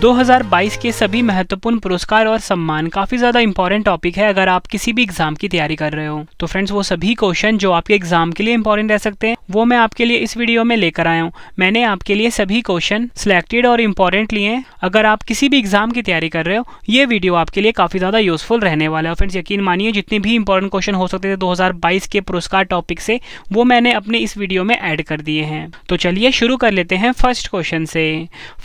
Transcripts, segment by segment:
2022 के सभी महत्वपूर्ण पुरस्कार और सम्मान काफी ज्यादा इंपॉर्टेंट टॉपिक है अगर आप किसी भी एग्जाम की तैयारी कर रहे हो तो फ्रेंड्स वो सभी क्वेश्चन जो आपके एग्जाम के लिए इंपॉर्टेंट रह सकते हैं वो मैं आपके लिए इस वीडियो में लेकर आया हूँ मैंने आपके लिए सभी क्वेश्चन सिलेक्टेड और इम्पोर्टेंट लिए हैं अगर आप किसी भी एग्जाम की तैयारी कर रहे हो ये वीडियो आपके लिए काफी ज्यादा यूजफुल रहने वाला है फ्रेंड्स यकीन मानिए जितने भी इंपॉर्टेंट क्वेश्चन हो सकते थे दो के पुरस्कार टॉपिक से वो मैंने अपने इस वीडियो में एड कर दिए हैं तो चलिए शुरू कर लेते हैं फर्स्ट क्वेश्चन से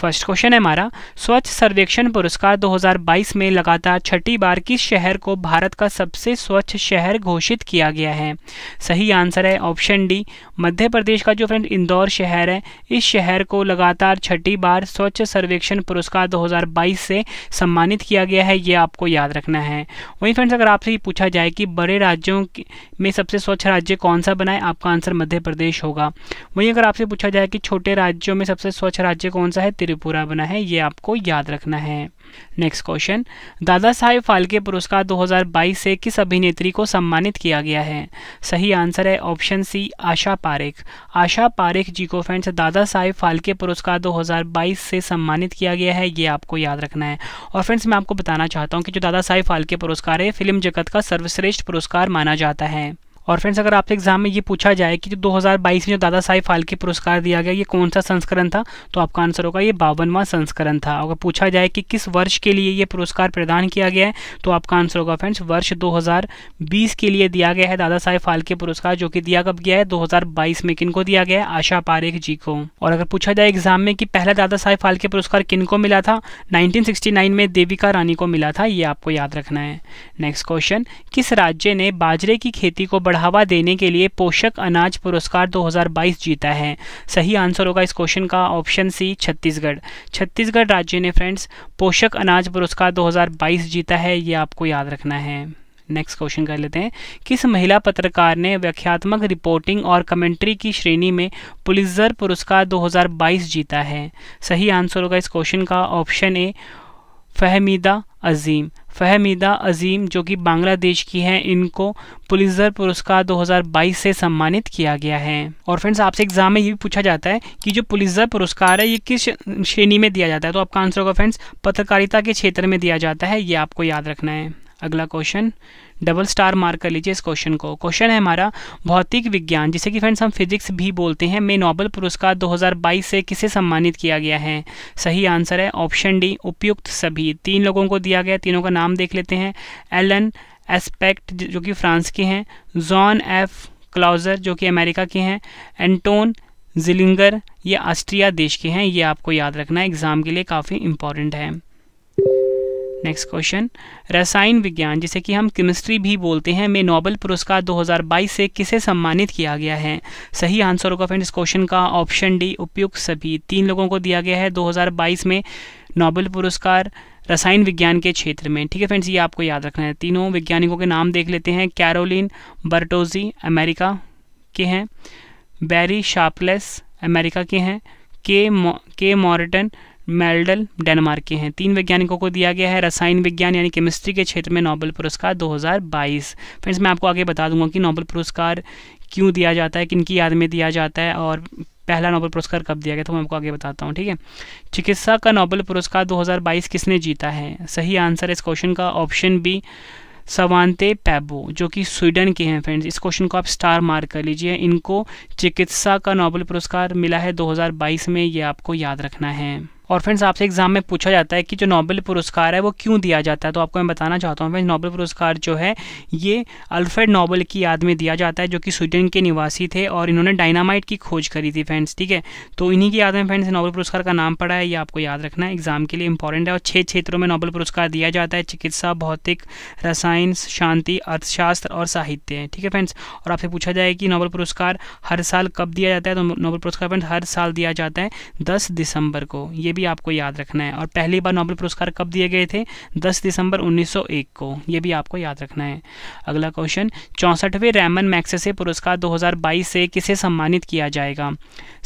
फर्स्ट क्वेश्चन है हमारा स्वच्छ सर्वेक्षण पुरस्कार 2022 में लगातार छठी बार किस शहर को भारत का सबसे स्वच्छ शहर घोषित किया गया है सही आंसर है ऑप्शन डी मध्य प्रदेश का जो फ्रेंड इंदौर शहर है इस शहर को लगातार छठी बार स्वच्छ सर्वेक्षण पुरस्कार 2022 से सम्मानित किया गया है ये आपको याद रखना है वहीं फ्रेंड्स अगर आपसे ये पूछा जाए कि बड़े राज्यों में सबसे स्वच्छ राज्य कौन सा बनाए आपका आंसर मध्य प्रदेश होगा वहीं अगर आपसे पूछा जाए कि छोटे राज्यों में सबसे स्वच्छ राज्य कौन सा है त्रिपुरा बना है ये आपको आपको याद रखना है नेक्स्ट क्वेश्चन दादा साहेब फाल्के पुरस्कार 2022 से किस अभिनेत्री को सम्मानित किया गया है सही आंसर है ऑप्शन सी आशा पारेख आशा पारेख जी को फ्रेंड्स दादा साहेब फाल्के पुरस्कार 2022 से सम्मानित किया गया है ये आपको याद रखना है और फ्रेंड्स मैं आपको बताना चाहता हूँ कि जो दादा साहेब फाल्के पुरस्कार है फिल्म जगत का सर्वश्रेष्ठ पुरस्कार माना जाता है और फ्रेंड्स अगर आपसे एग्जाम में ये पूछा जाए कि जो 2022 में जो दादा साहेब फाल्के पुरस्कार दिया गया ये कौन सा संस्करण था तो आपका आंसर होगा ये बावनवा संस्करण था अगर पूछा जाए कि किस वर्ष के लिए ये पुरस्कार प्रदान किया गया है तो आपका आंसर होगा फ्रेंड्स वर्ष 2020 के लिए दिया गया है दादा साहेब फाल्के पुरस्कार जो कि दिया कब गया है दो में किन दिया गया है आशा पारेख जी को और अगर पूछा जाए एग्जाम में कि पहला दादा साहेब फाल्के पुरस्कार किन मिला था नाइनटीन में देविका रानी को मिला था ये आपको याद रखना है नेक्स्ट क्वेश्चन किस राज्य ने बाजरे की खेती को बढ़ावा देने के लिए पोषक अनाज पुरस्कार 2022 जीता है सही आंसर होगा इस क्वेश्चन का ऑप्शन सी छत्तीसगढ़ छत्तीसगढ़ राज्य ने फ्रेंड्स पोषक अनाज पुरस्कार 2022 जीता है ये आपको याद रखना है नेक्स्ट क्वेश्चन कर लेते हैं किस महिला पत्रकार ने व्याख्यात्मक रिपोर्टिंग और कमेंट्री की श्रेणी में पुलिसजर पुरस्कार 2022 जीता है सही आंसर होगा इस क्वेश्चन का ऑप्शन ए फहमीदा अजीम फहमीदा अजीम जो कि बांग्लादेश की हैं इनको पुलिसर पुरस्कार 2022 से सम्मानित किया गया है और फ्रेंड्स आपसे एग्जाम में ये भी पूछा जाता है कि जो पुलिसर पुरस्कार है ये किस श्रेणी में दिया जाता है तो आपका आंसर होगा फ्रेंड्स पत्रकारिता के क्षेत्र में दिया जाता है ये आपको याद रखना है अगला क्वेश्चन डबल स्टार मार्क कर लीजिए इस क्वेश्चन को क्वेश्चन है हमारा भौतिक विज्ञान जिसे कि फ्रेंड्स हम फिजिक्स भी बोलते हैं में नोबल पुरस्कार 2022 से किसे सम्मानित किया गया है सही आंसर है ऑप्शन डी उपयुक्त सभी तीन लोगों को दिया गया तीनों का नाम देख लेते हैं एलन एस्पेक्ट जो कि फ्रांस के हैं जॉन एफ क्लाउजर जो कि अमेरिका के हैं एंटोन जिलिंगर ये ऑस्ट्रिया देश के हैं ये आपको याद रखना है एग्ज़ाम के लिए काफ़ी इंपॉर्टेंट है नेक्स्ट क्वेश्चन रसायन विज्ञान जिसे कि हम केमिस्ट्री भी बोलते हैं में नोबल पुरस्कार 2022 से किसे सम्मानित किया गया है सही आंसर होगा फ्रेंड इस क्वेश्चन का ऑप्शन डी उपयुक्त सभी तीन लोगों को दिया गया है 2022 में नोबल पुरस्कार रसायन विज्ञान के क्षेत्र में ठीक है फ्रेंड्स ये आपको याद रखना है तीनों वैज्ञानिकों के नाम देख लेते हैं कैरोलिन बर्टोजी अमेरिका के हैं बैरी शार्पलेस अमेरिका के हैं के मॉ के मॉरिटन मेल्डल डेनमार्क के हैं तीन वैज्ञानिकों को दिया गया है रसायन विज्ञान यानी केमिस्ट्री के क्षेत्र में नोबल पुरस्कार 2022 फ्रेंड्स मैं आपको आगे बता दूंगा कि नोबल पुरस्कार क्यों दिया जाता है किनकी याद में दिया जाता है और पहला नोबल पुरस्कार कब दिया गया तो मैं आपको आगे बताता हूँ ठीक है चिकित्सा का नोबल पुरस्कार दो किसने जीता है सही आंसर इस क्वेश्चन का ऑप्शन बी सवानते पैबो जो कि स्वीडन के हैं फ्रेंड्स इस क्वेश्चन को आप स्टार मार्क कर लीजिए इनको चिकित्सा का नोबल पुरस्कार मिला है 2022 में ये आपको याद रखना है और फ्रेंड्स आपसे एग्जाम में पूछा जाता है कि जो नोबेल पुरस्कार है वो क्यों दिया जाता है तो आपको मैं बताना चाहता हूँ फ्रेंड्स नोबेल पुरस्कार जो है ये अल्फ्रेड नोबेल की याद में दिया जाता है जो कि स्वीडन के निवासी थे और इन्होंने डायनामाइट की खोज करी थी फ्रेंड्स ठीक है तो इन्हीं की याद में फ्रेंड्स नोबेल पुरस्कार का नाम पड़ा है ये आपको याद रखना है एग्जाम के लिए इंपॉर्टेंट है और छः क्षेत्रों में नोबेल पुरस्कार दिया जाता है चिकित्सा भौतिक रसायन शांति अर्थशास्त्र और साहित्य है ठीक है फ्रेंड्स और आपसे पूछा जाए कि नोबेल पुरस्कार हर साल कब दिया जाता है तो नोबेल पुरस्कार फ्रेंड्स हर साल दिया जाता है दस दिसंबर को ये भी आपको याद रखना है और पहली बार नोबेल पुरस्कार कब दिए गए थे 10 दिसंबर 1901 को ये भी आपको याद रखना है अगला क्वेश्चन चौंसठवें रैमन मैक्सेसे पुरस्कार 2022 से किसे सम्मानित किया जाएगा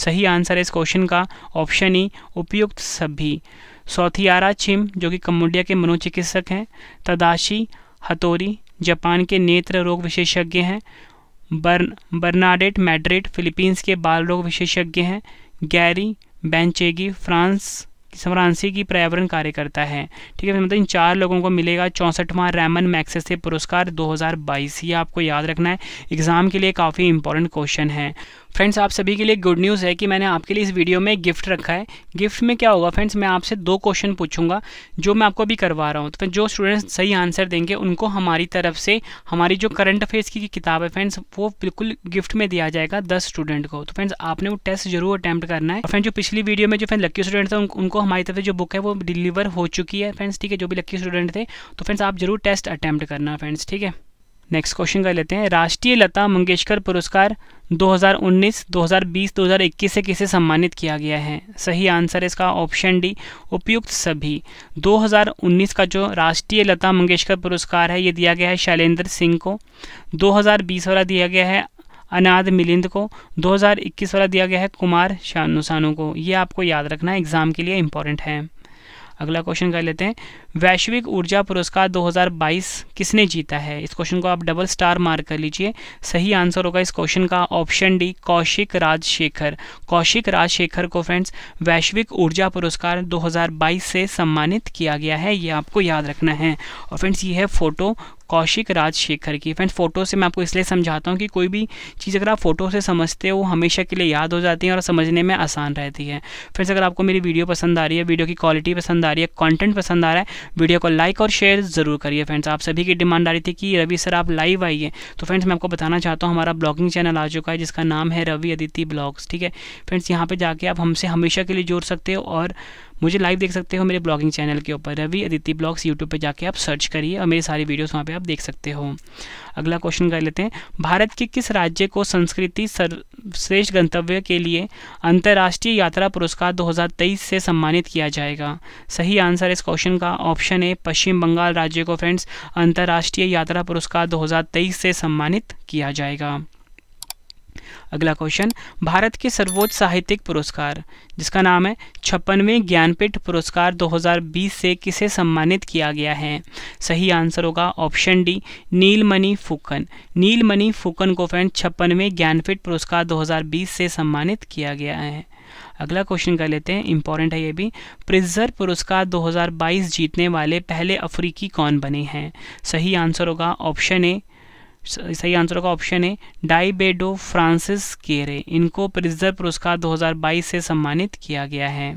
सही आंसर है इस क्वेश्चन का ऑप्शन ई उपयुक्त सभी सौथियारा छिम जो कि कम्बोडिया के मनोचिकित्सक हैं तदाशी हतोरी जापान के नेत्र रोग विशेषज्ञ हैं बर्न बर्नाडेट मैड्रिड फिलीपींस के बाल रोग विशेषज्ञ हैं गैरी बेंचेगी फ्रांस फ्रांसी की पर्यावरण कार्यकर्ता है ठीक है मतलब इन चार लोगों को मिलेगा चौंसठवां रैमन मैक्सेस से पुरस्कार 2022 ये आपको याद रखना है एग्ज़ाम के लिए काफ़ी इंपॉर्टेंट क्वेश्चन है फ्रेंड्स आप सभी के लिए गुड न्यूज़ है कि मैंने आपके लिए इस वीडियो में एक गिफ्ट रखा है गिफ्ट में क्या होगा फ्रेंड्स मैं आपसे दो क्वेश्चन पूछूंगा जो मैं आपको अभी करवा रहा हूँ तो फिर जो स्टूडेंट्स सही आंसर देंगे उनको हमारी तरफ से हमारी जो करंट अफेयर्स की किताब है फ्रेंड्स वो बिल्कुल गिफ्ट में दिया जाएगा दस स्टूडेंट को तो फ्रेंड्स आपने वो टेस्ट जरूर अटैम्प्ट करना है फ्रेंड जो पिछली वीडियो में जो फ्रेंड लक्की स्टूडेंट थे उनको हमारी तरफ से जो बुक है वो डिलीवर हो चुकी है फ्रेंड्स ठीक है जो भी लक्की स्टूडेंट थे तो फ्रेंड्स आप जरूर टेस्ट अटैम्प्ट करना फ्रेंड्स ठीक है नेक्स्ट क्वेश्चन कर लेते हैं राष्ट्रीय लता मंगेशकर पुरस्कार 2019, 2020, 2021 से किसे सम्मानित किया गया है सही आंसर इसका ऑप्शन डी उपयुक्त सभी 2019 का जो राष्ट्रीय लता मंगेशकर पुरस्कार है ये दिया गया है शैलेंद्र सिंह को 2020 वाला दिया गया है अनाद मिलिंद को 2021 वाला दिया गया है कुमार शानुसानू को ये आपको याद रखना एग्ज़ाम के लिए इंपॉर्टेंट है अगला क्वेश्चन कर लेते हैं वैश्विक ऊर्जा पुरस्कार 2022 किसने जीता है इस क्वेश्चन को आप डबल स्टार मार्क कर लीजिए सही आंसर होगा इस क्वेश्चन का ऑप्शन डी कौशिक राजशेखर कौशिक राजशेखर को फ्रेंड्स वैश्विक ऊर्जा पुरस्कार 2022 से सम्मानित किया गया है ये आपको याद रखना है और फ्रेंड्स ये है फोटो कौशिक राजशेखर की फ्रेंड्स फ़ोटो से मैं आपको इसलिए समझाता हूँ कि कोई भी चीज़ अगर आप फ़ोटो से समझते हो हमेशा के लिए याद हो जाती है और समझने में आसान रहती है फ्रेंड्स अगर आपको मेरी वीडियो पसंद आ रही है वीडियो की क्वालिटी पसंद आ रही है कॉन्टेंट पसंद आ रहा है वीडियो को लाइक और शेयर ज़रूर करिए फ्रेंड्स आप सभी की डिमांड आ रही थी कि रवि सर आप लाइव आइए तो फ्रेंड्स मैं आपको बताना चाहता हूँ हमारा ब्लॉगिंग चैनल आ चुका है जिसका नाम है रवि अदिति ब्लॉग्स ठीक है फ्रेंड्स यहाँ पर जाके आप हमसे हमेशा के लिए जोड़ सकते हो और मुझे लाइव देख सकते हो मेरे ब्लॉगिंग चैनल के ऊपर रवि अदिति ब्लॉग्स यूट्यूब पर जाके आप सर्च करिए और मेरी सारी वीडियोज़ वहाँ पे आप देख सकते हो अगला क्वेश्चन कर लेते हैं भारत के किस राज्य को संस्कृति सर्वश्रेष्ठ गंतव्य के लिए अंतर्राष्ट्रीय यात्रा पुरस्कार 2023 से सम्मानित किया जाएगा सही आंसर इस क्वेश्चन का ऑप्शन है पश्चिम बंगाल राज्य को फ्रेंड्स अंतर्राष्ट्रीय यात्रा पुरस्कार दो से सम्मानित किया जाएगा अगला क्वेश्चन भारत के सर्वोच्च साहित्यिक पुरस्कार जिसका नाम है छप्पनवें ज्ञानपीठ पुरस्कार 2020 से किसे सम्मानित किया गया है सही आंसर होगा ऑप्शन डी नीलमणि फुकन नीलमणि फुकन को फ्रेंड छप्पनवें ज्ञानपीठ पुरस्कार 2020 से सम्मानित किया गया है अगला क्वेश्चन कर लेते हैं इंपॉर्टेंट है ये भी प्रिजर पुरस्कार 2022 जीतने वाले पहले अफ्रीकी कौन बने हैं सही आंसर होगा ऑप्शन ए सही आंसर का ऑप्शन है डाइबेडो फ्रांसिस केरे इनको प्रिजर पुरस्कार 2022 से सम्मानित किया गया है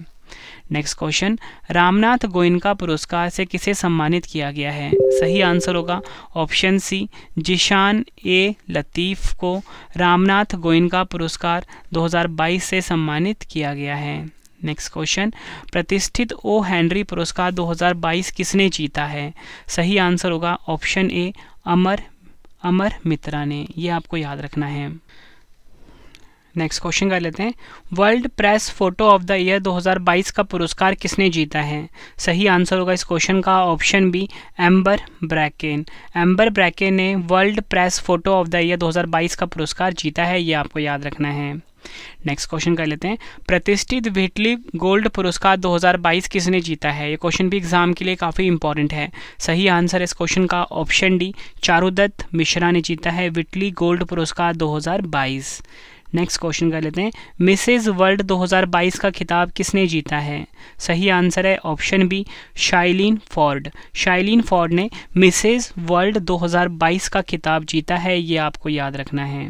नेक्स्ट क्वेश्चन रामनाथ गोयनका पुरस्कार से किसे सम्मानित किया गया है सही आंसर होगा ऑप्शन सी जिशान ए लतीफ़ को रामनाथ गोयनका पुरस्कार 2022 से सम्मानित किया गया है नेक्स्ट क्वेश्चन प्रतिष्ठित ओ हेनरी पुरस्कार 2022 किसने जीता है सही आंसर होगा ऑप्शन ए अमर अमर मित्रा ने ये आपको याद रखना है नेक्स्ट क्वेश्चन कर लेते हैं World Press Photo of the Year 2022 का पुरस्कार किसने जीता है सही आंसर होगा इस क्वेश्चन का option B Amber Bracken Amber Bracken ने World Press Photo of the Year 2022 का पुरस्कार जीता है ये आपको याद रखना है नेक्स्ट क्वेश्चन कर लेते हैं प्रतिष्ठित विटली गोल्ड पुरस्कार 2022 किसने जीता है ये क्वेश्चन भी एग्जाम के लिए काफ़ी इंपॉर्टेंट है सही आंसर इस क्वेश्चन का ऑप्शन डी चारुदत्त मिश्रा ने जीता है विटली गोल्ड पुरस्कार 2022 नेक्स्ट क्वेश्चन कर लेते हैं मिसेज वर्ल्ड 2022 का खिताब किसने जीता है सही आंसर है option B Shaylyn Ford Shaylyn Ford ने मिसेज वर्ल्ड 2022 का खिताब जीता है ये आपको याद रखना है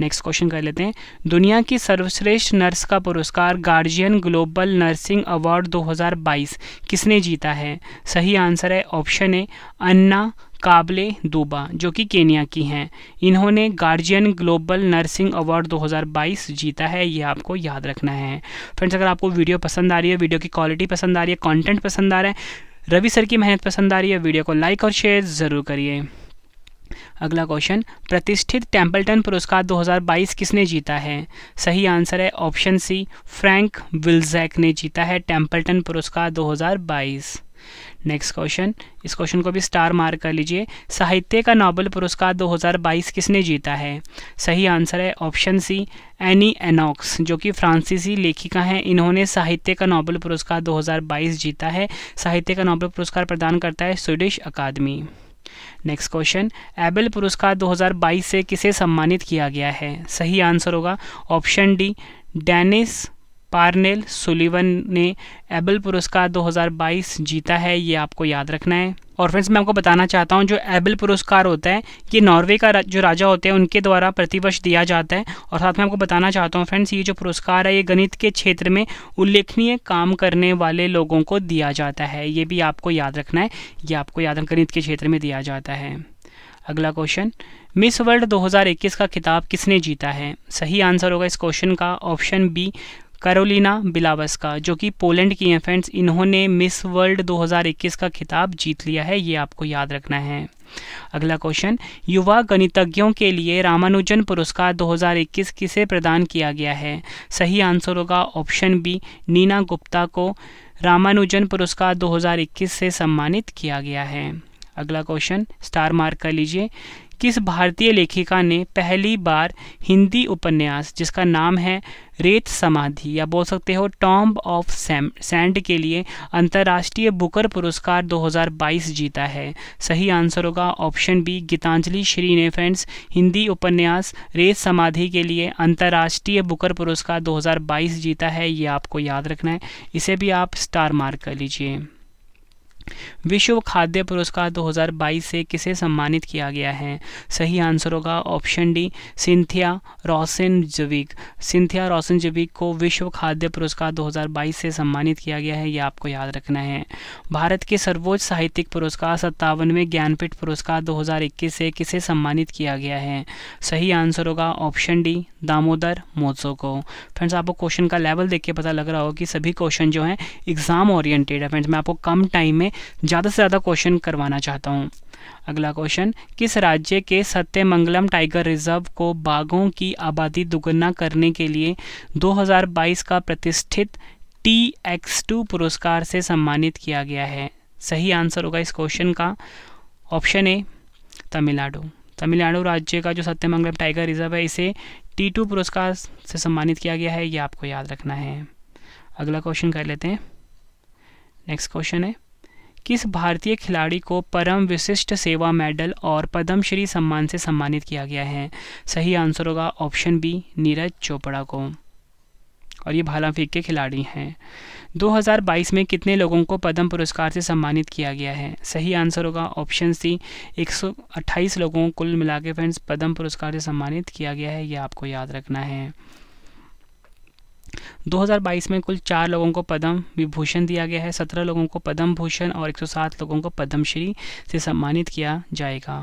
नेक्स्ट क्वेश्चन कर लेते हैं दुनिया की सर्वश्रेष्ठ नर्स का पुरस्कार गार्जियन ग्लोबल नर्सिंग अवार्ड 2022 किसने जीता है सही आंसर है ऑप्शन ए अन्ना काबले दुबा जो कि केनिया की हैं इन्होंने गार्जियन ग्लोबल नर्सिंग अवार्ड 2022 जीता है ये आपको याद रखना है फ्रेंड्स अगर आपको वीडियो पसंद आ रही है वीडियो की क्वालिटी पसंद आ रही है कंटेंट पसंद आ रहा है रवि सर की मेहनत पसंद आ रही है वीडियो को लाइक और शेयर ज़रूर करिए अगला क्वेश्चन प्रतिष्ठित टेम्पल्टन पुरस्कार 2022 किसने जीता है सही आंसर है ऑप्शन सी फ्रैंक विल्जैक ने जीता है टेम्पल्टन पुरस्कार 2022 नेक्स्ट क्वेश्चन इस क्वेश्चन को भी स्टार मार्क कर लीजिए साहित्य का नोबेल पुरस्कार 2022 किसने जीता है सही आंसर है ऑप्शन सी एनी एनॉक्स जो कि फ्रांसीसी लेखिका हैं इन्होंने साहित्य का नोबेल पुरस्कार 2022 जीता है साहित्य का नोबेल पुरस्कार प्रदान करता है स्वीडिश अकादमी नेक्स्ट क्वेश्चन एबेल पुरस्कार 2022 से किसे सम्मानित किया गया है सही आंसर होगा option D Dennis Parnell Sullivan ने एबल पुरस्कार 2022 जीता है ये आपको याद रखना है और फ्रेंड्स मैं आपको बताना चाहता हूँ जो एबल पुरस्कार होता है ये नॉर्वे का जो राजा होते हैं उनके द्वारा प्रतिवर्ष दिया जाता है और साथ में आपको बताना चाहता हूँ फ्रेंड्स ये जो पुरस्कार है ये गणित के क्षेत्र में उल्लेखनीय काम करने वाले लोगों को दिया जाता है ये भी आपको याद रखना है ये आपको याद गणित के क्षेत्र में दिया जाता है अगला क्वेश्चन मिस वर्ल्ड 2021 का खिताब किसने जीता है सही आंसर होगा इस क्वेश्चन का ऑप्शन बी करोलिना बिलावस्का जो कि पोलैंड की हैं फ्रेंड्स इन्होंने मिस वर्ल्ड 2021 का खिताब जीत लिया है ये आपको याद रखना है अगला क्वेश्चन युवा गणितज्ञों के लिए रामानुजन पुरस्कार 2021 किसे प्रदान किया गया है सही आंसर होगा ऑप्शन बी नीना गुप्ता को रामानुजन पुरस्कार 2021 से सम्मानित किया गया है अगला क्वेश्चन स्टार मार्क कर लीजिए किस भारतीय लेखिका ने पहली बार हिंदी उपन्यास जिसका नाम है रेत समाधि या बोल सकते हो टॉम्ब ऑफ सैंड के लिए अंतर्राष्ट्रीय बुकर पुरस्कार 2022 जीता है सही आंसर होगा ऑप्शन बी गीतांजलि श्री ने फ्रेंड्स हिंदी उपन्यास रेत समाधि के लिए अंतर्राष्ट्रीय बुकर पुरस्कार 2022 जीता है ये आपको याद रखना है इसे भी आप स्टार मार्क कर लीजिए विश्व खाद्य पुरस्कार 2022 से किसे सम्मानित किया गया है सही आंसर होगा option D Cynthia Rosenzweig Cynthia Rosenzweig को विश्व खाद्य पुरस्कार 2022 से सम्मानित किया गया है यह आपको याद रखना है भारत के सर्वोच्च साहित्यिक पुरस्कार सत्तावनवें ज्ञानपीठ पुरस्कार 2021 से किसे सम्मानित किया गया है सही आंसर होगा ऑप्शन डी दामोदर मोजो को फ्रेंड्स आपको क्वेश्चन का लेवल देख के पता लग रहा हो कि सभी क्वेश्चन जो हैं एग्ज़ाम ओरिएंटेड है फ्रेंड्स मैं आपको कम टाइम में ज़्यादा से ज़्यादा क्वेश्चन करवाना चाहता हूँ अगला क्वेश्चन किस राज्य के सत्यमंगलम टाइगर रिजर्व को बाघों की आबादी दुगुना करने के लिए 2022 का प्रतिष्ठित टी एक्स टू पुरस्कार से सम्मानित किया गया है सही आंसर होगा इस क्वेश्चन का ऑप्शन ए तमिलनाडु तमिलनाडु राज्य का जो सत्यमंगलम टाइगर रिजर्व है इसे टी टू पुरस्कार से सम्मानित किया गया है ये आपको याद रखना है अगला क्वेश्चन कर लेते हैं नेक्स्ट क्वेश्चन है किस भारतीय खिलाड़ी को परम विशिष्ट सेवा मेडल और पद्मश्री सम्मान से सम्मानित किया गया है सही आंसर होगा ऑप्शन बी नीरज चोपड़ा को और ये फेंक के खिलाड़ी हैं 2022 में कितने लोगों को पद्म पुरस्कार से सम्मानित किया गया है सही आंसर होगा ऑप्शन सी 128 लोगों को कुल मिला के फ्रेंड्स पद्म पुरस्कार से सम्मानित किया गया है ये आपको याद रखना है 2022 में कुल चार लोगों को पद्म विभूषण दिया गया है सत्रह लोगों को पद्म भूषण और 107 लोगों को पद्मश्री से सम्मानित किया जाएगा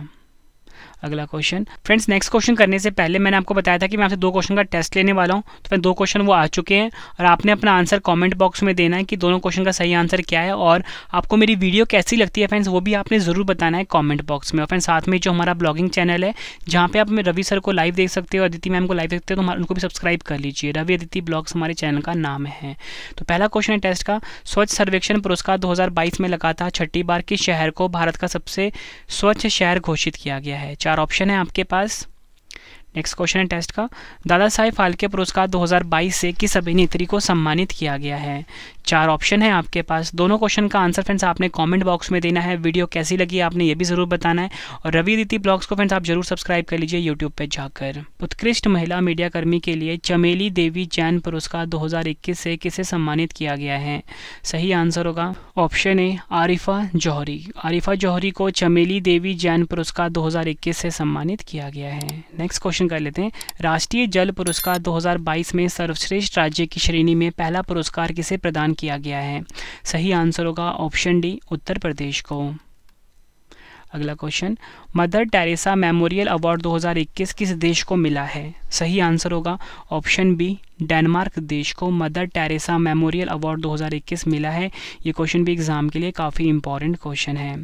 अगला क्वेश्चन फ्रेंड्स नेक्स्ट क्वेश्चन करने से पहले मैंने आपको बताया था कि मैं आपसे दो क्वेश्चन का टेस्ट लेने वाला हूँ तो फिर दो क्वेश्चन वो आ चुके हैं और आपने अपना आंसर कमेंट बॉक्स में देना है कि दोनों क्वेश्चन का सही आंसर क्या है और आपको मेरी वीडियो कैसी लगती है फ्रेंड्स वो भी आपने ज़रूर बताना है कॉमेंट बॉक्स में और फ्रेंड्स साथ में जो हमारा ब्लॉगिंग चैनल है जहाँ पर आप रवि सर को लाइव देख सकते हो अदिति मैम को लाइव देखते हो तो उनको भी सब्सक्राइब कर लीजिए रवि अदिति ब्लॉग्स हमारे चैनल का नाम है तो पहला क्वेश्चन है टेस्ट का स्वच्छ सर्वेक्षण पुरस्कार दो में लगा था छठी बार किस शहर को भारत का सबसे स्वच्छ शहर घोषित किया गया है चार ऑप्शन है आपके पास नेक्स्ट क्वेश्चन है टेस्ट का दादा साहेब फाल्के पुरस्कार 2022 से किस अभिनेत्री को सम्मानित किया गया है चार ऑप्शन है आपके पास दोनों क्वेश्चन का आंसर फ्रेंड्स आपने कमेंट बॉक्स में देना है वीडियो कैसी लगी आपने ये भी ज़रूर बताना है और रवि रीति ब्लॉग्स को फ्रेंड्स आप जरूर सब्सक्राइब कर लीजिए यूट्यूब पर जाकर उत्कृष्ट महिला मीडियाकर्मी के लिए चमेली देवी जैन पुरस्कार दो से किसे सम्मानित किया गया है सही आंसर होगा ऑप्शन ए आरिफा जौहरी आरिफा जौहरी को चमेली देवी जैन पुरस्कार दो से सम्मानित किया गया है नेक्स्ट क्वेश्चन क्वेश्चन कर लेते हैं राष्ट्रीय जल पुरस्कार 2022 में सर्वश्रेष्ठ राज्य की श्रेणी में पहला पुरस्कार किसे प्रदान किया गया है सही आंसर होगा ऑप्शन डी उत्तर प्रदेश को अगला question Mother Teresa Memorial Award 2021 किस देश को मिला है सही आंसर होगा ऑप्शन बी डेनमार्क देश को मदर टेरेसा मेमोरियल अवार्ड 2021 मिला है ये क्वेश्चन भी एग्जाम के लिए काफ़ी इंपॉर्टेंट क्वेश्चन है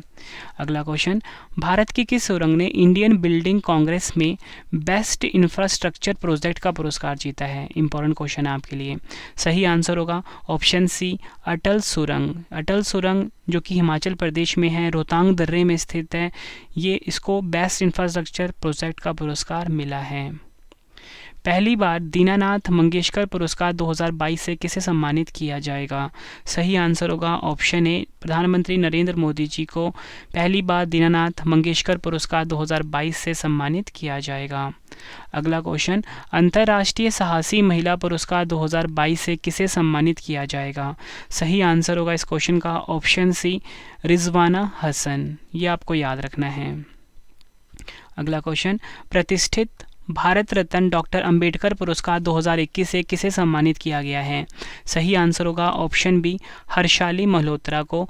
अगला क्वेश्चन भारत की किस सुरंग ने इंडियन बिल्डिंग कांग्रेस में बेस्ट इंफ्रास्ट्रक्चर प्रोजेक्ट का पुरस्कार जीता है इंपॉर्टेंट क्वेश्चन आपके लिए सही आंसर होगा ऑप्शन सी अटल सुरंग अटल सुरंग जो कि हिमाचल प्रदेश में है रोहतांग दर्रे में स्थित है ये इसको बेस्ट इंफ्रास्ट्रक्चर प्रोजेक्ट का पुरस्कार मिला है पहली बार दीनानाथ मंगेशकर पुरस्कार 2022 से किसे सम्मानित किया जाएगा सही आंसर होगा ऑप्शन ए प्रधानमंत्री नरेंद्र मोदी जी को पहली बार दीनानाथ मंगेशकर पुरस्कार 2022 से सम्मानित किया जाएगा अगला क्वेश्चन अंतर्राष्ट्रीय साहसी महिला पुरस्कार 2022 से किसे सम्मानित किया जाएगा सही आंसर होगा इस क्वेश्चन का ऑप्शन सी रिजवाना हसन ये आपको याद रखना है अगला क्वेश्चन प्रतिष्ठित भारत रत्न डॉक्टर अंबेडकर पुरस्कार 2021 से किसे सम्मानित किया गया है सही आंसर होगा ऑप्शन बी हर्षाली मल्होत्रा को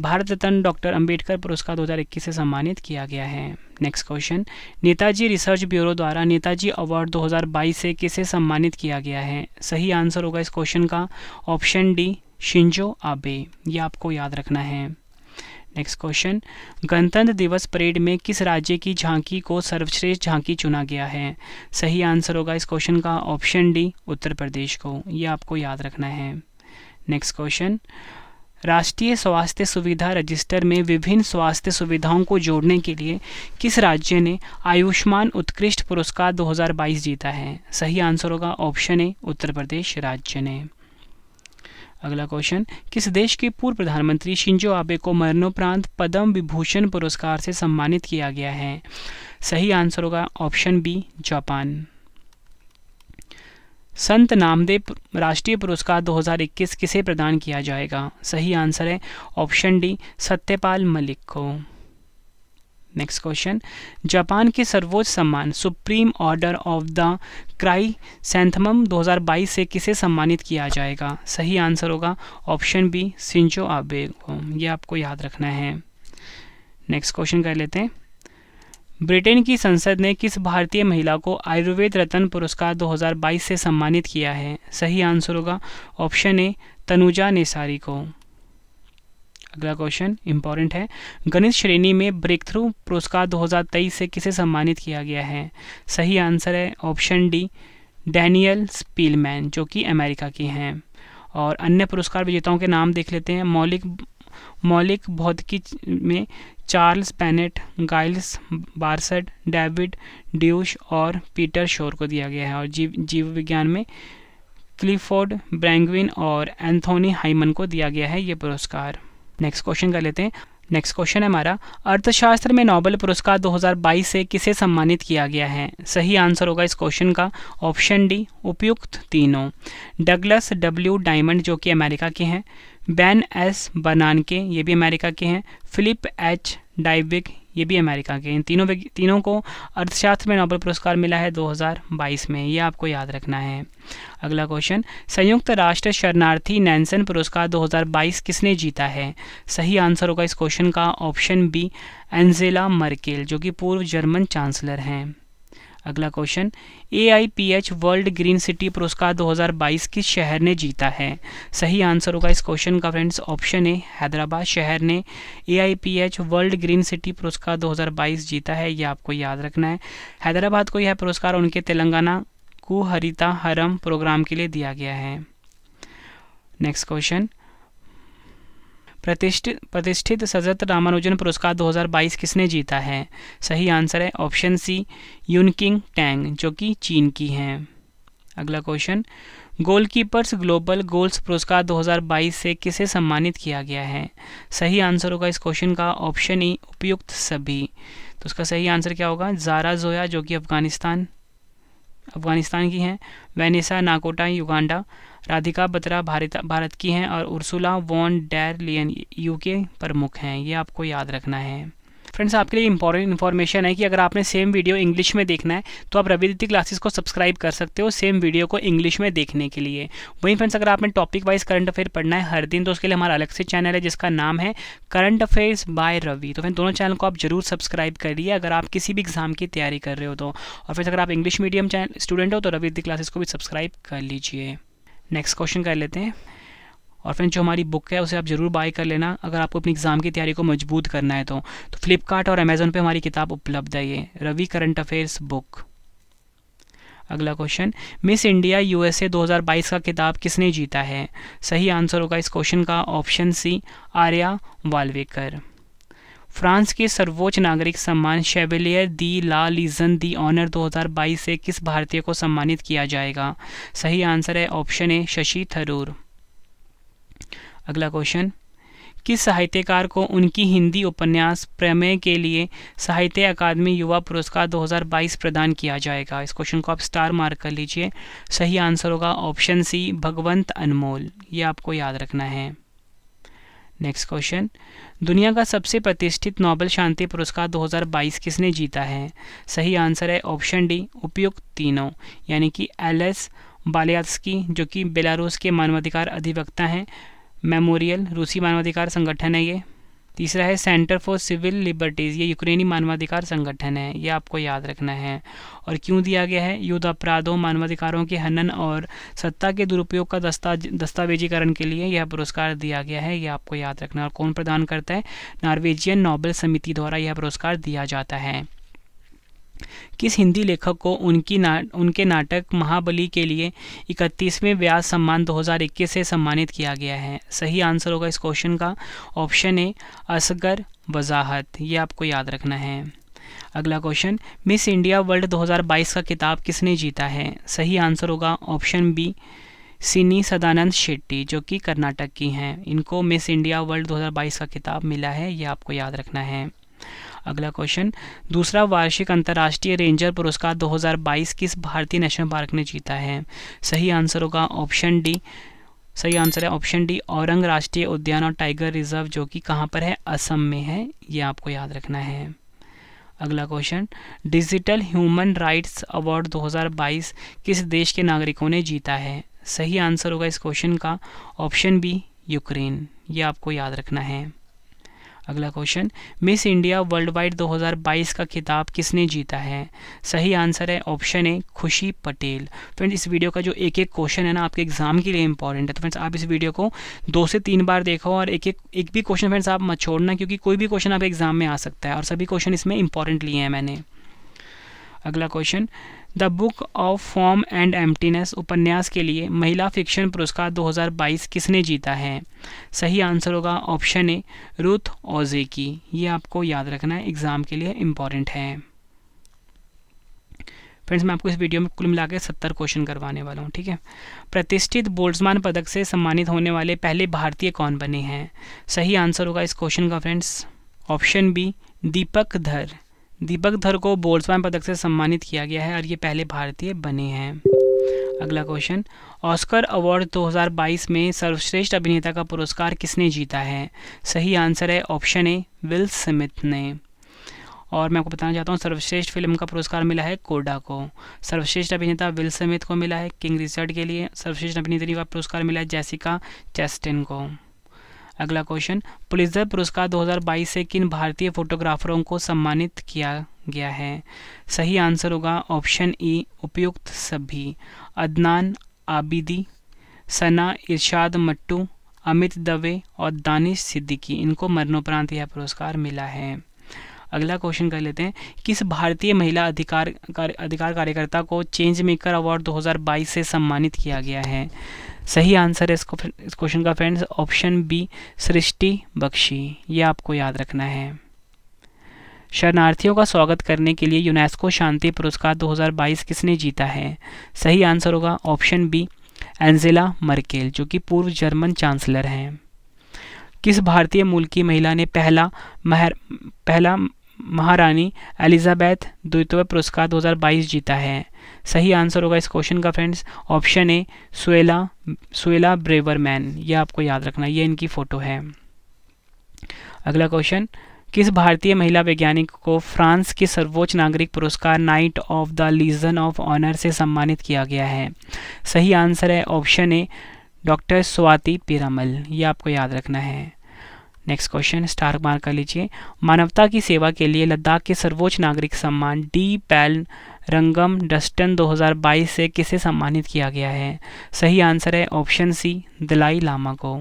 भारत रत्न डॉक्टर अंबेडकर पुरस्कार 2021 से सम्मानित किया गया है next question Netaji research bureau द्वारा नेताजी अवार्ड 2022 से किसे सम्मानित किया गया है सही आंसर होगा इस क्वेश्चन का ऑप्शन डी शिंजो आबे यह आपको याद रखना है नेक्स्ट क्वेश्चन गणतंत्र दिवस परेड में किस राज्य की झांकी को सर्वश्रेष्ठ झांकी चुना गया है सही आंसर होगा इस क्वेश्चन का ऑप्शन डी उत्तर प्रदेश को ये आपको याद रखना है नेक्स्ट क्वेश्चन राष्ट्रीय स्वास्थ्य सुविधा रजिस्टर में विभिन्न स्वास्थ्य सुविधाओं को जोड़ने के लिए किस राज्य ने आयुष्मान उत्कृष्ट पुरस्कार 2022 जीता है सही आंसर होगा ऑप्शन ए उत्तर प्रदेश राज्य ने अगला क्वेश्चन किस देश के पूर्व प्रधानमंत्री शिंजो आबे को मरणोपरांत पद्म विभूषण पुरस्कार से सम्मानित किया गया है सही आंसर होगा ऑप्शन बी जापान संत नामदेव राष्ट्रीय पुरस्कार 2021 किसे प्रदान किया जाएगा सही आंसर है ऑप्शन डी सत्यपाल मलिक को नेक्स्ट क्वेश्चन जापान के सर्वोच्च सम्मान Supreme Order of the Chrysanthemum 2022 से किसे सम्मानित किया जाएगा सही आंसर होगा ऑप्शन बी सिंचो आबे को ये आपको याद रखना है नेक्स्ट क्वेश्चन कर लेते हैं ब्रिटेन की संसद ने किस भारतीय महिला को आयुर्वेद रत्न पुरस्कार 2022 से सम्मानित किया है सही आंसर होगा ऑप्शन ए तनुजा नेसारी को अगला क्वेश्चन इंपॉर्टेंट है गणित श्रेणी में ब्रेक थ्रू पुरस्कार 2023 से किसे सम्मानित किया गया है सही आंसर है ऑप्शन डी डैनियल स्पीलमैन जो कि अमेरिका के हैं और अन्य पुरस्कार विजेताओं के नाम देख लेते हैं मौलिक मौलिक भौतिकी में Charles Bennett Giles Brassard David Deutsch और पीटर शोर को दिया गया है और जीव जीव विज्ञान में क्लिफोर्ड ब्रैंगविन और एंथोनी हाइमन को दिया गया है ये पुरस्कार नेक्स्ट क्वेश्चन कर लेते हैं नेक्स्ट क्वेश्चन है हमारा अर्थशास्त्र में नोबेल पुरस्कार 2022 से किसे सम्मानित किया गया है सही आंसर होगा इस क्वेश्चन का ऑप्शन डी उपयुक्त तीनों डगलस डब्ल्यू डायमंड जो कि अमेरिका के हैं बैन एस बनानके ये भी अमेरिका के हैं फिलिप एच डाइविक ये भी अमेरिका के इन तीनों तीनों को अर्थशास्त्र में नोबेल पुरस्कार मिला है 2022 में ये आपको याद रखना है अगला क्वेश्चन संयुक्त राष्ट्र शरणार्थी नैनसन पुरस्कार 2022 किसने जीता है सही आंसर होगा इस क्वेश्चन का ऑप्शन बी एंजेला मर्केल जो कि पूर्व जर्मन चांसलर हैं अगला question H World Green City पुरस्कार 2022 किस शहर ने जीता है सही आंसर होगा इस क्वेश्चन का फ्रेंड्स ऑप्शन ए हैदराबाद शहर ने एच वर्ल्ड ग्रीन सिटी पुरस्कार 2022 जीता है यह आपको याद रखना है हैदराबाद को यह पुरस्कार उनके तेलंगाना कुहरिता हरम प्रोग्राम के लिए दिया गया है नेक्स्ट क्वेश्चन प्रतिष्ठित प्रतिष्ठित सजत रामानुजन पुरस्कार 2022 किसने जीता है सही आंसर है ऑप्शन सी यूनकिंग टैंग जो कि चीन की हैं अगला क्वेश्चन गोलकीपर्स ग्लोबल गोल्स पुरस्कार 2022 से किसे सम्मानित किया गया है सही आंसर होगा इस क्वेश्चन का ऑप्शन ई उपयुक्त सभी तो उसका सही आंसर क्या होगा जारा जोया जो कि अफगानिस्तान अफगानिस्तान की हैं Vanessa Nakate Uganda Radhika Batra Bharat Bharat की हैं और Ursula von der Leyen UK प्रमुख हैं ये आपको याद रखना है फ्रेंड्स आपके लिए इंपॉर्टेंट इन्फॉर्मेशन है कि अगर आपने सेम वीडियो इंग्लिश में देखना है तो आप रविदित्य क्लासेस को सब्सक्राइब कर सकते हो सेम वीडियो को इंग्लिश में देखने के लिए वहीं फ्रेंड्स अगर आपने टॉपिक वाइज करंट अफेयर पढ़ना है हर दिन तो उसके लिए हमारा अलग से चैनल है जिसका नाम है करंट अफेयर्स बाय रवि तो फ्रेंड दोनों चैनल को आप जरूर सब्सक्राइब करिए अगर आप किसी भी एग्जाम की तैयारी कर रहे हो तो और फिर अगर आप इंग्लिश मीडियम स्टूडेंट हो तो रविद्य क्लासेस को भी सब्सक्राइब कर लीजिए नेक्स्ट क्वेश्चन कर लेते हैं और फ्रेंड जो हमारी बुक है उसे आप ज़रूर बाय कर लेना अगर आपको अपनी एग्ज़ाम की तैयारी को मजबूत करना है तो, तो फ्लिपकार्ट और अमेज़ोन पर हमारी किताब उपलब्ध है ये रवि करंट अफेयर्स बुक अगला क्वेश्चन मिस इंडिया यूएसए 2022 का किताब किसने जीता है सही आंसर होगा इस क्वेश्चन का option C Arya Walvekar France के सर्वोच्च नागरिक सम्मान Chevalier de la Legion de Honneur 2022 से किस भारतीय को सम्मानित किया जाएगा सही आंसर है ऑप्शन ए शशि थरूर अगला क्वेश्चन किस साहित्यकार को उनकी हिंदी उपन्यास प्रमेय के लिए साहित्य अकादमी युवा पुरस्कार 2022 प्रदान किया जाएगा इस क्वेश्चन को आप स्टार मार्क कर लीजिए सही आंसर होगा ऑप्शन सी भगवंत अनमोल ये आपको याद रखना है नेक्स्ट क्वेश्चन दुनिया का सबसे प्रतिष्ठित नोबेल शांति पुरस्कार 2022 किसने जीता है सही आंसर है ऑप्शन डी उपयुक्त तीनों यानी कि एलेस एस बालियास्की जो कि बेलारूस के मानवाधिकार अधिवक्ता हैं मेमोरियल रूसी मानवाधिकार संगठन है ये तीसरा है सेंटर फॉर सिविल लिबर्टीज़ ये यूक्रेनी मानवाधिकार संगठन है ये आपको याद रखना है और क्यों दिया गया है युद्ध अपराधों मानवाधिकारों के हनन और सत्ता के दुरुपयोग का दस्ता दस्तावेजीकरण के लिए यह पुरस्कार दिया गया है यह आपको याद रखना और कौन प्रदान करता है नॉर्वेजियन नोबेल समिति द्वारा यह पुरस्कार दिया जाता है किस हिंदी लेखक को उनकी ना उनके नाटक महाबली के लिए इकतीसवें व्यास सम्मान 2021 से सम्मानित किया गया है सही आंसर होगा इस क्वेश्चन का ऑप्शन ए असगर वजाहत ये आपको याद रखना है अगला क्वेश्चन मिस इंडिया वर्ल्ड 2022 का किताब किसने जीता है सही आंसर होगा ऑप्शन बी सिनी सदानंद शेट्टी जो कि कर्नाटक की हैं इनको मिस इंडिया वर्ल्ड 2022 का किताब मिला है ये आपको याद रखना है अगला क्वेश्चन दूसरा वार्षिक अंतर्राष्ट्रीय रेंजर पुरस्कार 2022 किस भारतीय नेशनल पार्क ने जीता है सही आंसर होगा ऑप्शन डी सही आंसर है ऑप्शन डी औरंग राष्ट्रीय उद्यान और टाइगर रिजर्व जो कि कहाँ पर है असम में है ये आपको याद रखना है अगला question Digital Human Rights Award 2022 किस देश के नागरिकों ने जीता है सही आंसर होगा इस क्वेश्चन का ऑप्शन बी यूक्रेन ये आपको याद रखना है अगला क्वेश्चन मिस इंडिया वर्ल्ड वाइड दो का खिताब किसने जीता है सही आंसर है ऑप्शन ए खुशी पटेल फ्रेंड्स इस वीडियो का जो एक एक क्वेश्चन है ना आपके एग्जाम के लिए इंपॉर्टेंट है तो फ्रेंड्स आप इस वीडियो को दो से तीन बार देखो और एक एक एक भी क्वेश्चन फ्रेंड्स आप मत छोड़ना क्योंकि कोई भी क्वेश्चन आपके एग्जाम में आ सकता है और सभी क्वेश्चन इसमें इंपॉर्टेंट लिए हैं मैंने अगला question The Book of Form and Emptiness उपन्यास के लिए महिला फिक्शन पुरस्कार 2022 किसने जीता है सही आंसर होगा ऑप्शन ए रूथ ओजे की ये आपको याद रखना है एग्ज़ाम के लिए इम्पॉर्टेंट है फ्रेंड्स मैं आपको इस वीडियो में कुल मिला के सत्तर क्वेश्चन करवाने वाला हूँ ठीक है प्रतिष्ठित बोल्ट्समान पदक से सम्मानित होने वाले पहले भारतीय कौन बने हैं सही आंसर होगा इस क्वेश्चन का फ्रेंड्स ऑप्शन बी दीपक धर दीपक धर को बोल्सवान पदक से सम्मानित किया गया है और ये पहले भारतीय बने हैं अगला क्वेश्चन ऑस्कर अवार्ड 2022 में सर्वश्रेष्ठ अभिनेता का पुरस्कार किसने जीता है सही आंसर है ऑप्शन ए विल स्मिथ ने और मैं आपको बताना चाहता हूँ सर्वश्रेष्ठ फिल्म का पुरस्कार मिला है कोडा को सर्वश्रेष्ठ अभिनेता विल स्मिथ को मिला है किंग रिचर्ड के लिए सर्वश्रेष्ठ अभिनेत्री का पुरस्कार मिला है जैसिका चेस्टिन को अगला क्वेश्चन पुलिसर पुरस्कार 2022 से किन भारतीय फोटोग्राफरों को सम्मानित किया गया है सही आंसर होगा ऑप्शन ई उपयुक्त सभी अदनान आबिदी सना इरशाद मट्टू अमित दवे और दानिश सिद्दीकी इनको मरणोपरांत यह पुरस्कार मिला है अगला क्वेश्चन कर लेते हैं किस भारतीय महिला अधिकार कार, अधिकार कार्यकर्ता को चेंज मेकर अवार्ड 2022 से सम्मानित किया गया है सही आंसर है इसको इस क्वेश्चन का friends option B Srishti Bakshi ये आपको याद रखना है शरणार्थियों का स्वागत करने के लिए यूनेस्को शांति पुरस्कार 2022 किसने जीता है सही आंसर होगा ऑप्शन बी एंजेला मर्केल जो कि पूर्व जर्मन चांसलर हैं किस भारतीय मूल की महिला ने पहला महर पहला महारानी एलिजाबैथ द्वितीय पुरस्कार 2022 जीता है सही आंसर होगा इस क्वेश्चन का friends option A Suella Suella मैन ये आपको याद रखना ये इनकी फ़ोटो है अगला क्वेश्चन किस भारतीय महिला वैज्ञानिक को फ्रांस के सर्वोच्च नागरिक पुरस्कार Knight of the Legion of Honour से सम्मानित किया गया है सही आंसर है option A doctor Swati Piramal ये आपको याद रखना है नेक्स्ट क्वेश्चन स्टार मार्क कर लीजिए मानवता की सेवा के लिए लद्दाख के सर्वोच्च नागरिक सम्मान डी पैल रंगम डस्टन 2022 से किसे सम्मानित किया गया है सही आंसर है ऑप्शन सी दलाई लामा को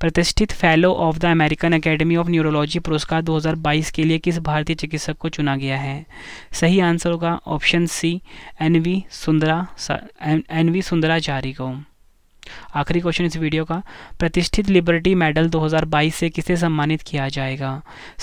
प्रतिष्ठित Fellow of the American Academy of Neurology पुरस्कार 2022 के लिए किस भारतीय चिकित्सक को चुना गया है सही आंसर होगा option C N V Sundara N V Sundarachari को आखिरी क्वेश्चन इस वीडियो का प्रतिष्ठित लिबर्टी मेडल 2022 से किसे सम्मानित किया जाएगा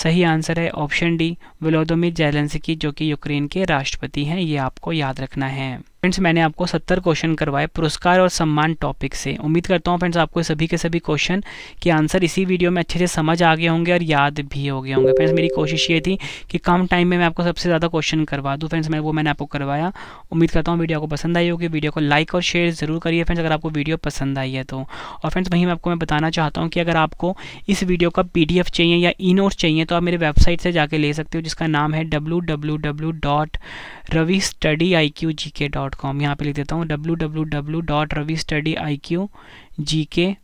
सही आंसर है ऑप्शन डी विलोदोमिर जेलेंसकी जो कि यूक्रेन के राष्ट्रपति हैं ये आपको याद रखना है फ्रेंड्स मैंने आपको सत्तर क्वेश्चन करवाए पुरस्कार और सम्मान टॉपिक से उम्मीद करता हूँ फ्रेंड्स आपको सभी के सभी क्वेश्चन के आंसर इसी वीडियो में अच्छे से समझ आ गए होंगे और याद भी हो गए होंगे फ्रेंड्स मेरी कोशिश ये थी कि कम टाइम में मैं आपको सबसे ज़्यादा क्वेश्चन करवा दूँ फ्रेंड्स मैं वो मैंने आपको करवाया उम्मीद करता हूँ वीडियो को पसंद आई होगी वीडियो को लाइक और शेयर ज़रूर करिए फ्रेंड्स अगर आपको वीडियो पसंद आई है तो और फ्रेंड्स वहीं मैं आपको मैं बताना चाहता हूँ कि अगर आपको इस वीडियो का पी चाहिए या ई नोट चाहिए तो आप मेरे वेबसाइट से जाके ले सकते हो जिसका नाम है W W W dot Ravi study I Q G K dot dot com यहाँ पर लिख देता हूँ W W W dot Ravi study I Q G K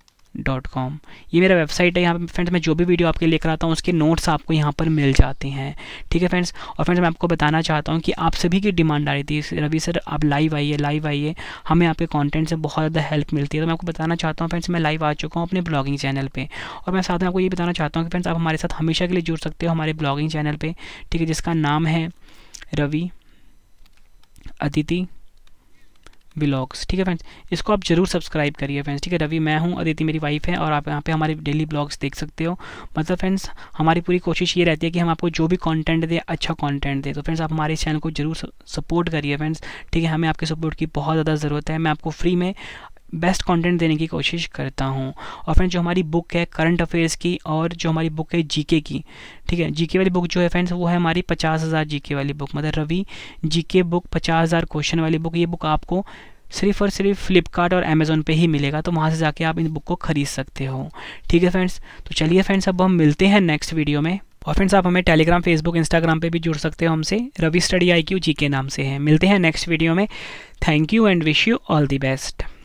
dot com ये मेरा वेबसाइट है यहाँ पे फ्रेंड्स मैं जो भी वीडियो आपके लिख रहा हूँ उसके नोट्स आपको यहाँ पर मिल जाते हैं ठीक है फ्रेंड्स और फ्रेंड्स मैं आपको बताना चाहता हूँ कि आप सभी की डिमांड आ रही थी रवि सर आप लाइव आइए लाइव आइए हमें आपके कंटेंट से बहुत ज़्यादा हेल्प मिलती है तो मैं आपको बताना चाहता हूँ फ्रेंड्स मैं लाइव आ चुका हूँ अपने ब्लॉगिंग चैनल पर और मैं साथ में आपको ये बताना चाहता हूँ कि फ्रेंड्स आप हमारे साथ हमेशा के लिए जुड़ सकते हो हमारे ब्लॉगिंग चैनल पर ठीक है जिसका नाम है रवि अदिति ब्लॉग्स ठीक है फ्रेंड्स इसको आप जरूर सब्सक्राइब करिए फ्रेंड्स ठीक है रवि मैं हूँ अदिति मेरी वाइफ है और आप यहाँ पे हमारे डेली ब्लॉग्स देख सकते हो मतलब फ्रेंड्स हमारी पूरी कोशिश ये रहती है कि हम आपको जो भी कॉन्टेंट दें अच्छा कॉन्टेंट दें तो फ्रेंड्स आप हमारे चैनल को जरूर सपोर्ट करिए फ्रेंड्स ठीक है हमें आपके सपोर्ट की बहुत ज़्यादा ज़रूरत है मैं आपको फ्री में बेस्ट कंटेंट देने की कोशिश करता हूँ और फ्रेंड्स जो हमारी बुक है करंट अफेयर्स की और जो हमारी बुक है जीके की ठीक है जीके वाली बुक जो है फ्रेंड्स वो है हमारी पचास हज़ार जी वाली बुक मतलब रवि जीके बुक पचास हज़ार क्वेश्चन वाली बुक ये बुक आपको सिर्फ और सिर्फ फ्लिपकार्ट और अमेज़ोन पे ही मिलेगा तो वहाँ से जाके आप इन बुक को ख़रीद सकते हो ठीक है फ्रेंड्स तो चलिए फ्रेंड्स अब हम मिलते हैं नेक्स्ट वीडियो में और फ्रेंड्स आप हमें टेलीग्राम फेसबुक इंस्टाग्राम पे भी जुड़ सकते हो हमसे Ravi study I Q G K नाम से है मिलते हैं नेक्स्ट वीडियो में thank you and wish you all the best